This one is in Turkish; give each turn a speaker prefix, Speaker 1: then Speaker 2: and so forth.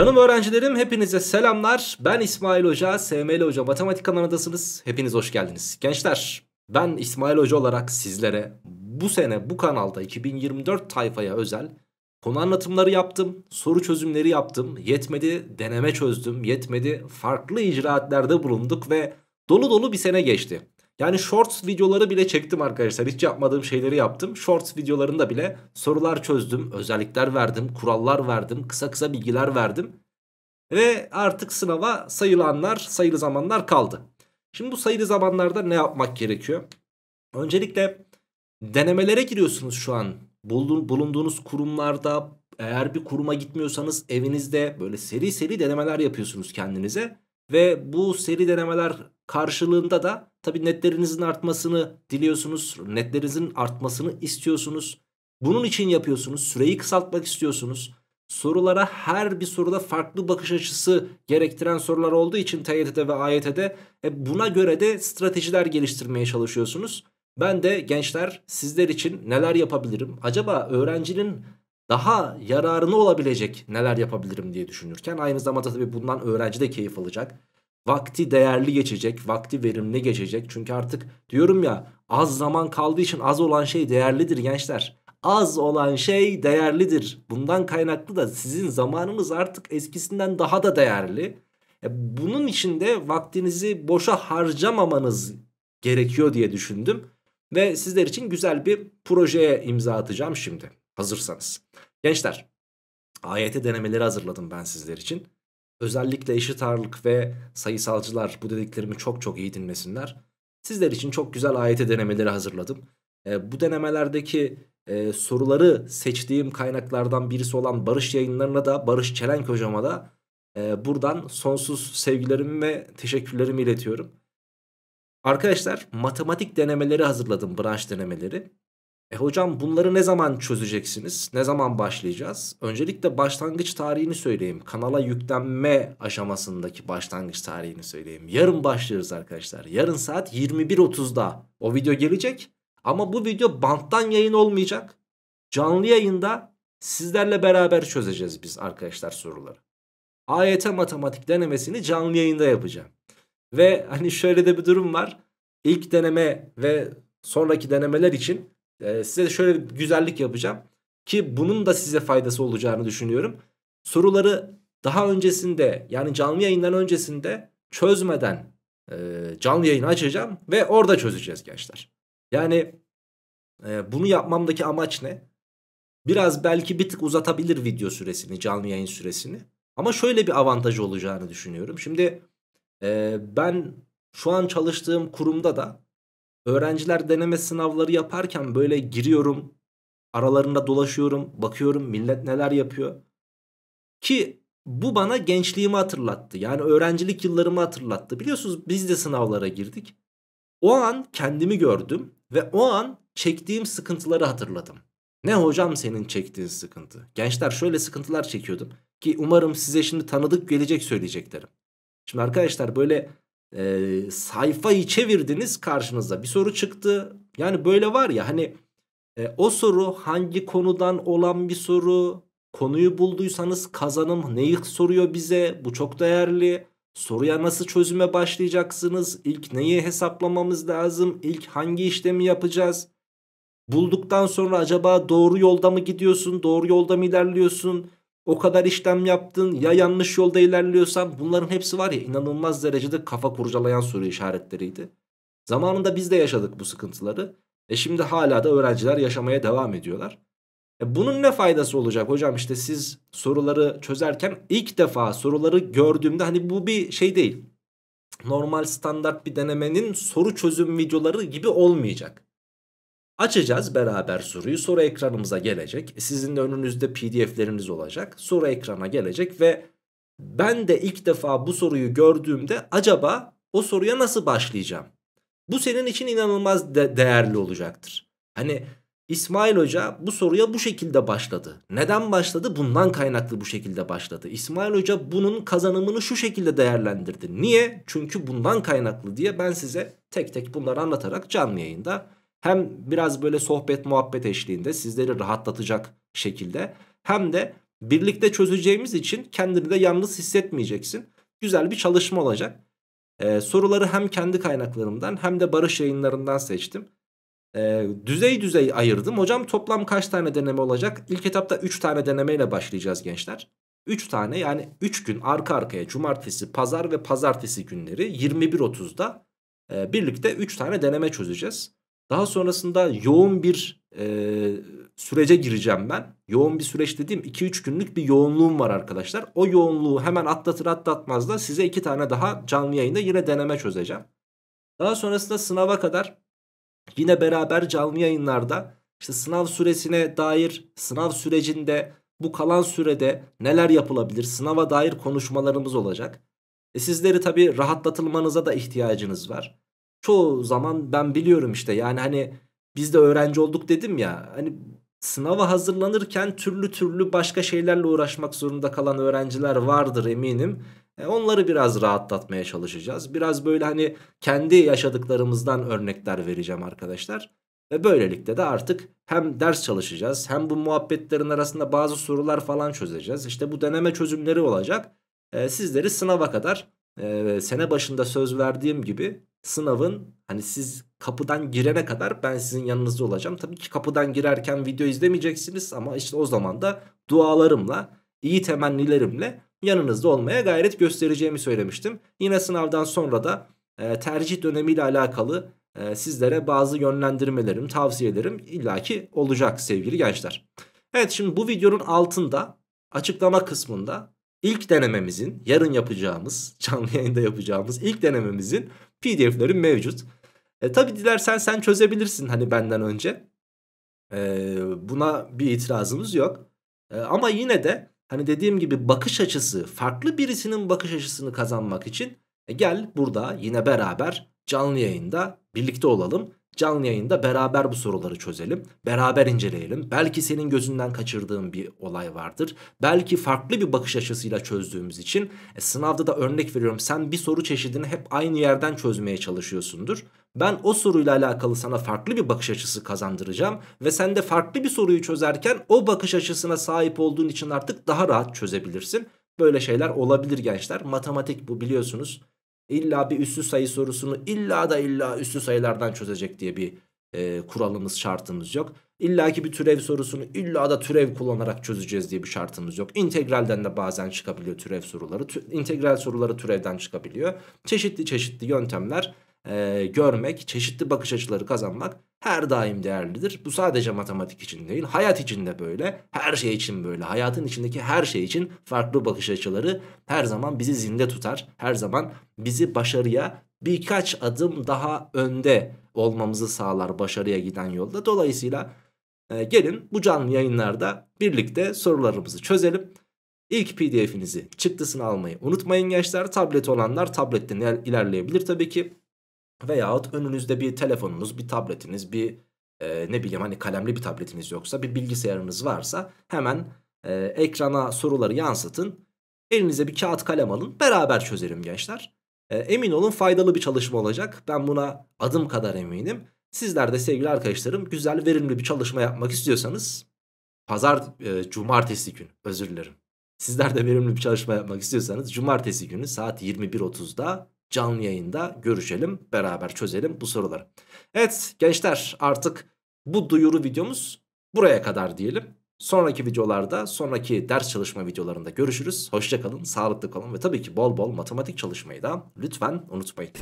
Speaker 1: Canım öğrencilerim hepinize selamlar. Ben İsmail Hoca, SML Hoca Matematik kanalındasınız. Hepiniz hoş geldiniz. Gençler ben İsmail Hoca olarak sizlere bu sene bu kanalda 2024 tayfaya özel konu anlatımları yaptım, soru çözümleri yaptım, yetmedi deneme çözdüm, yetmedi farklı icraatlerde bulunduk ve dolu dolu bir sene geçti. Yani shorts videoları bile çektim arkadaşlar. Hiç yapmadığım şeyleri yaptım. Shorts videolarında bile sorular çözdüm, özellikler verdim, kurallar verdim, kısa kısa bilgiler verdim. Ve artık sınava sayılanlar, sayılı zamanlar kaldı. Şimdi bu sayılı zamanlarda ne yapmak gerekiyor? Öncelikle denemelere giriyorsunuz şu an. Bulunduğunuz kurumlarda eğer bir kuruma gitmiyorsanız evinizde böyle seri seri denemeler yapıyorsunuz kendinize. Ve bu seri denemeler karşılığında da tabi netlerinizin artmasını diliyorsunuz. Netlerinizin artmasını istiyorsunuz. Bunun için yapıyorsunuz. Süreyi kısaltmak istiyorsunuz. Sorulara her bir soruda farklı bakış açısı gerektiren sorular olduğu için TYT'de ve AYT'de e buna göre de stratejiler geliştirmeye çalışıyorsunuz. Ben de gençler sizler için neler yapabilirim? Acaba öğrencinin daha yararını olabilecek neler yapabilirim diye düşünürken aynı zamanda tabii bundan öğrenci de keyif alacak. Vakti değerli geçecek, vakti verimli geçecek. Çünkü artık diyorum ya az zaman kaldığı için az olan şey değerlidir gençler. Az olan şey değerlidir. Bundan kaynaklı da sizin zamanınız artık eskisinden daha da değerli. E, bunun için de vaktinizi boşa harcamamanız gerekiyor diye düşündüm. Ve sizler için güzel bir projeye imza atacağım şimdi. Hazırsanız. Gençler AYT denemeleri hazırladım ben sizler için. Özellikle eşit ağırlık ve sayısalcılar bu dediklerimi çok çok iyi dinlesinler. Sizler için çok güzel AYT denemeleri hazırladım. E, bu denemelerdeki e, soruları seçtiğim kaynaklardan birisi olan Barış yayınlarına da Barış Çelenk hocama da e, buradan sonsuz sevgilerimi ve teşekkürlerimi iletiyorum. Arkadaşlar matematik denemeleri hazırladım branş denemeleri. E hocam bunları ne zaman çözeceksiniz? Ne zaman başlayacağız? Öncelikle başlangıç tarihini söyleyeyim. Kanala yüklenme aşamasındaki başlangıç tarihini söyleyeyim. Yarın başlıyoruz arkadaşlar. Yarın saat 21.30'da o video gelecek. Ama bu video banttan yayın olmayacak. Canlı yayında sizlerle beraber çözeceğiz biz arkadaşlar soruları. AYT matematik denemesini canlı yayında yapacağım. Ve hani şöyle de bir durum var. İlk deneme ve sonraki denemeler için ee, size de şöyle bir güzellik yapacağım. Ki bunun da size faydası olacağını düşünüyorum. Soruları daha öncesinde yani canlı yayından öncesinde çözmeden e, canlı yayını açacağım ve orada çözeceğiz gençler. Yani e, bunu yapmamdaki amaç ne? Biraz belki bir tık uzatabilir video süresini, canlı yayın süresini. Ama şöyle bir avantajı olacağını düşünüyorum. Şimdi e, ben şu an çalıştığım kurumda da Öğrenciler deneme sınavları yaparken böyle giriyorum. Aralarında dolaşıyorum. Bakıyorum millet neler yapıyor. Ki bu bana gençliğimi hatırlattı. Yani öğrencilik yıllarımı hatırlattı. Biliyorsunuz biz de sınavlara girdik. O an kendimi gördüm ve o an çektiğim sıkıntıları hatırladım. Ne hocam senin çektiğin sıkıntı? Gençler şöyle sıkıntılar çekiyordum ki umarım size şimdi tanıdık gelecek söyleyeceklerim. Şimdi arkadaşlar böyle e, sayfayı çevirdiniz karşınıza bir soru çıktı. Yani böyle var ya hani e, o soru hangi konudan olan bir soru konuyu bulduysanız kazanım neyi soruyor bize bu çok değerli. Soruya nasıl çözüme başlayacaksınız? ilk neyi hesaplamamız lazım? ilk hangi işlemi yapacağız? Bulduktan sonra acaba doğru yolda mı gidiyorsun? Doğru yolda mı ilerliyorsun? o kadar işlem yaptın ya yanlış yolda ilerliyorsan bunların hepsi var ya inanılmaz derecede kafa kurcalayan soru işaretleriydi. Zamanında biz de yaşadık bu sıkıntıları. E şimdi hala da öğrenciler yaşamaya devam ediyorlar. E bunun ne faydası olacak hocam işte siz soruları çözerken ilk defa soruları gördüğümde hani bu bir şey değil. Normal standart bir denemenin soru çözüm videoları gibi olmayacak. Açacağız beraber soruyu. Soru ekranımıza gelecek. Sizin de önünüzde pdf'leriniz olacak. Soru ekrana gelecek ve ben de ilk defa bu soruyu gördüğümde acaba o soruya nasıl başlayacağım? Bu senin için inanılmaz de değerli olacaktır. Hani İsmail Hoca bu soruya bu şekilde başladı. Neden başladı? Bundan kaynaklı bu şekilde başladı. İsmail Hoca bunun kazanımını şu şekilde değerlendirdi. Niye? Çünkü bundan kaynaklı diye ben size tek tek bunları anlatarak canlı yayında hem biraz böyle sohbet muhabbet eşliğinde sizleri rahatlatacak şekilde hem de birlikte çözeceğimiz için kendini de yalnız hissetmeyeceksin. Güzel bir çalışma olacak. Ee, soruları hem kendi kaynaklarımdan hem de Barış yayınlarından seçtim. Ee, düzey düzey ayırdım. Hocam toplam kaç tane deneme olacak? İlk etapta 3 tane denemeyle başlayacağız gençler. 3 tane yani 3 gün arka arkaya cumartesi, pazar ve pazartesi günleri 21.30'da e, birlikte 3 tane deneme çözeceğiz. Daha sonrasında yoğun bir e, sürece gireceğim ben. Yoğun bir süreç dediğim 2-3 günlük bir yoğunluğum var arkadaşlar. O yoğunluğu hemen atlatır atlatmaz da size 2 tane daha canlı yayında yine deneme çözeceğim. Daha sonrasında sınava kadar yine beraber canlı yayınlarda işte sınav süresine dair sınav sürecinde bu kalan sürede neler yapılabilir sınava dair konuşmalarımız olacak. E sizleri tabi rahatlatılmanıza da ihtiyacınız var çoğu zaman ben biliyorum işte yani hani biz de öğrenci olduk dedim ya hani sınava hazırlanırken türlü türlü başka şeylerle uğraşmak zorunda kalan öğrenciler vardır eminim. E, onları biraz rahatlatmaya çalışacağız. Biraz böyle hani kendi yaşadıklarımızdan örnekler vereceğim arkadaşlar. Ve böylelikle de artık hem ders çalışacağız hem bu muhabbetlerin arasında bazı sorular falan çözeceğiz. İşte bu deneme çözümleri olacak. E, sizleri sınava kadar e, sene başında söz verdiğim gibi sınavın hani siz kapıdan girene kadar ben sizin yanınızda olacağım. Tabii ki kapıdan girerken video izlemeyeceksiniz ama işte o zaman da dualarımla, iyi temennilerimle yanınızda olmaya gayret göstereceğimi söylemiştim. Yine sınavdan sonra da e, tercih dönemiyle alakalı e, sizlere bazı yönlendirmelerim, tavsiyelerim illaki olacak sevgili gençler. Evet şimdi bu videonun altında açıklama kısmında ilk denememizin yarın yapacağımız canlı yayında yapacağımız ilk denememizin pdf'leri mevcut. E, tabi dilersen sen çözebilirsin hani benden önce. E, buna bir itirazımız yok. E, ama yine de hani dediğim gibi bakış açısı farklı birisinin bakış açısını kazanmak için e, gel burada yine beraber canlı yayında birlikte olalım. Canlı yayında beraber bu soruları çözelim. Beraber inceleyelim. Belki senin gözünden kaçırdığın bir olay vardır. Belki farklı bir bakış açısıyla çözdüğümüz için e, sınavda da örnek veriyorum. Sen bir soru çeşidini hep aynı yerden çözmeye çalışıyorsundur. Ben o soruyla alakalı sana farklı bir bakış açısı kazandıracağım ve sen de farklı bir soruyu çözerken o bakış açısına sahip olduğun için artık daha rahat çözebilirsin. Böyle şeyler olabilir gençler. Matematik bu biliyorsunuz İlla bir üslü sayı sorusunu illa da illa üslü sayılardan çözecek diye bir e, kuralımız şartımız yok. İlla ki bir türev sorusunu illa da türev kullanarak çözeceğiz diye bir şartımız yok. İntegralden de bazen çıkabiliyor türev soruları. Tü, integral soruları türevden çıkabiliyor. Çeşitli çeşitli yöntemler e, görmek, çeşitli bakış açıları kazanmak her daim değerlidir. Bu sadece matematik için değil, hayat için de böyle, her şey için böyle. Hayatın içindeki her şey için farklı bakış açıları her zaman bizi zinde tutar. Her zaman bizi başarıya birkaç adım daha önde olmamızı sağlar başarıya giden yolda. Dolayısıyla e, gelin bu canlı yayınlarda birlikte sorularımızı çözelim. İlk pdf'inizi çıktısını almayı unutmayın gençler. Tablet olanlar tabletten ilerleyebilir tabii ki. Veyahut önünüzde bir telefonunuz, bir tabletiniz, bir e, ne bileyim hani kalemli bir tabletiniz yoksa bir bilgisayarınız varsa hemen e, ekrana soruları yansıtın. Elinize bir kağıt kalem alın beraber çözelim gençler. E, emin olun faydalı bir çalışma olacak. Ben buna adım kadar eminim. Sizler de sevgili arkadaşlarım güzel verimli bir çalışma yapmak istiyorsanız pazar e, cumartesi günü özür dilerim. Sizler de verimli bir çalışma yapmak istiyorsanız cumartesi günü saat 21.30'da canlı yayında görüşelim. Beraber çözelim bu soruları. Evet gençler artık bu duyuru videomuz buraya kadar diyelim. Sonraki videolarda, sonraki ders çalışma videolarında görüşürüz. Hoşçakalın, sağlıklı kalın ve tabii ki bol bol matematik çalışmayı da lütfen unutmayın.